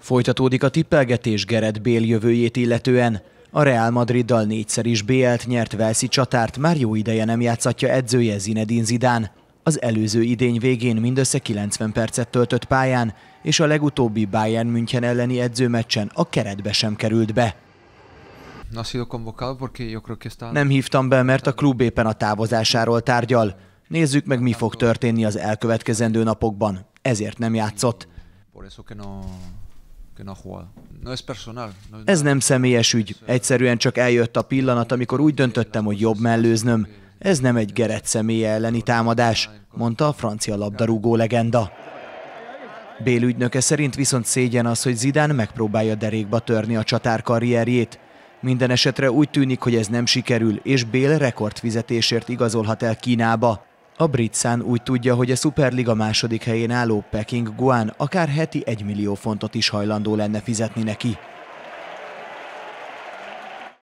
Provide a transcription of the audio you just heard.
Folytatódik a tippelgetés Gered Bél jövőjét illetően. A Real Madriddal négyszer is BL-t nyert Velszi csatárt már jó ideje nem játszatja edzője Zinedine Zidán. Az előző idény végén mindössze 90 percet töltött pályán, és a legutóbbi Bayern München elleni edzőmeccsen a keretbe sem került be. Nem hívtam be, mert a klub éppen a távozásáról tárgyal. Nézzük meg, mi fog történni az elkövetkezendő napokban. Ezért nem játszott. Ez nem személyes ügy. Egyszerűen csak eljött a pillanat, amikor úgy döntöttem, hogy jobb mellőznöm. Ez nem egy Gerett személye elleni támadás, mondta a francia labdarúgó legenda. Bél ügynöke szerint viszont szégyen az, hogy Zidán megpróbálja derékba törni a csatár karrierjét. Minden esetre úgy tűnik, hogy ez nem sikerül, és Bél rekordfizetésért igazolhat el Kínába. A brit szán úgy tudja, hogy a Superliga második helyén álló Peking Guan akár heti 1 millió fontot is hajlandó lenne fizetni neki.